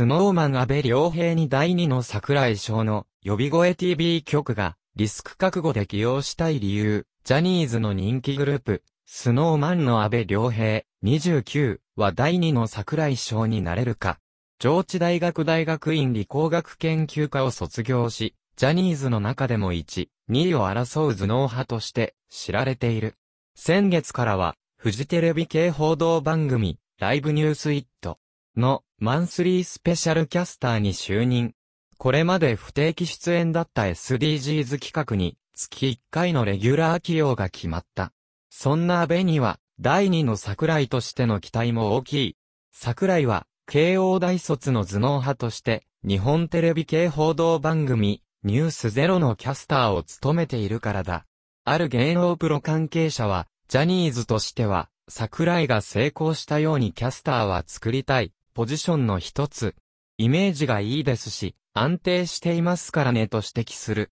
スノーマン安倍良平に第二の桜井翔の呼び声 TV 局がリスク覚悟で起用したい理由、ジャニーズの人気グループ、スノーマンの安倍良平29は第二の桜井翔になれるか。上智大学大学院理工学研究科を卒業し、ジャニーズの中でも1、2位を争う頭脳派として知られている。先月からは、フジテレビ系報道番組、ライブニュースイット、のマンスリースペシャルキャスターに就任。これまで不定期出演だった SDGs 企画に月1回のレギュラー起用が決まった。そんな安倍には第2の桜井としての期待も大きい。桜井は慶応大卒の頭脳派として日本テレビ系報道番組ニュースゼロのキャスターを務めているからだ。ある芸能プロ関係者はジャニーズとしては桜井が成功したようにキャスターは作りたい。ポジションの一つ。イメージがいいですし、安定していますからねと指摘する。